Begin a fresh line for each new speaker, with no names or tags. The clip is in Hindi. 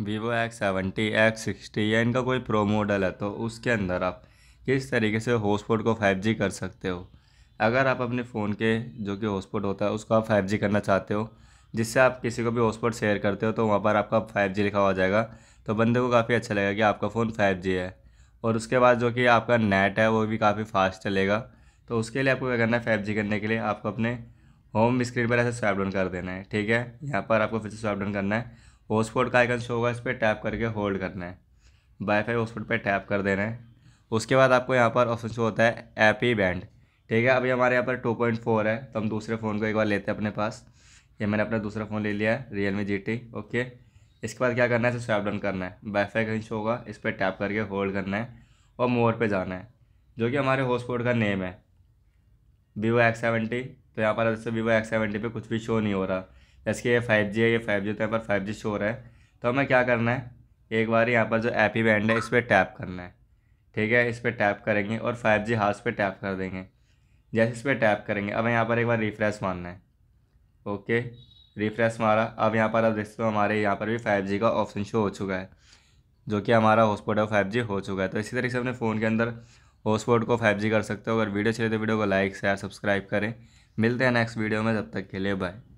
Vivo X seventy X sixty या इनका कोई प्रो मॉडल है तो उसके अंदर आप किस तरीके से हॉटस्पॉट को 5G कर सकते हो अगर आप अपने फ़ोन के जो कि हॉटस्पॉट होता है उसको आप 5G करना चाहते हो जिससे आप किसी को भी हॉटस्पॉट शेयर करते हो तो वहाँ पर आपका 5G लिखा हुआ जाएगा तो बंदे को काफ़ी अच्छा लगेगा कि आपका फ़ोन 5G है और उसके बाद जो कि आपका नेट है वो भी काफ़ी फास्ट चलेगा तो उसके लिए आपको क्या करना है फाइव करने के लिए आपको अपने होम स्क्रीन पर ऐसे स्वाइप डाउन कर देना है ठीक है यहाँ पर आपको फिर से स्वाइप डाउन करना है हॉटस्पॉट का आइकन शो होगा इस पर टैप करके होल्ड करना है वाईफाई हॉटस्पॉट पर टैप कर देना है उसके बाद आपको यहाँ पर ऑप्शन शो होता है ऐप बैंड ठीक है अभी हमारे यहाँ पर टू पॉइंट फोर है तो हम दूसरे फ़ोन को एक बार लेते हैं अपने पास ये मैंने अपना दूसरा फ़ोन ले लिया है Realme G T okay इसके बाद क्या करना है इसे स्वैप डाउन करना है वाईफाई का शो होगा इस पर टैप करके होल्ड करना है और मोर पर जाना है जो कि हमारे हॉटस्पॉट का नेम है वीवो एक्स सेवेंटी तो यहाँ पर जैसे वीवो एक्स सेवेंटी पे कुछ भी शो नहीं हो रहा जैसे कि ये फाइव जी है ये फाइव जी तो यहाँ पर फाइव जी शो हो रहा है तो हमें क्या करना है एक बार यहाँ पर जो ही बैंड है इस पर टैप करना है ठीक है इस पर टैप करेंगे और फाइव जी हाथ पर टैप कर देंगे जैसे इस पर टैप करेंगे अब यहाँ पर एक बार रिफ्रेश मारना है ओके रिफ्रेश मारा अब यहाँ पर अब देखते हो हमारे यहाँ पर भी फाइव जी का ऑप्शन शो हो चुका है जो कि हमारा हॉटस्पॉट है फाइव जी हो चुका है तो इसी तरीके से अपने फ़ोन के अंदर हॉटस्पॉट को फाइव जी कर सकते हो अगर वीडियो चले तो वीडियो को लाइक शेयर सब्सक्राइब करें मिलते हैं नेक्स्ट वीडियो में तब तक के लिए बाय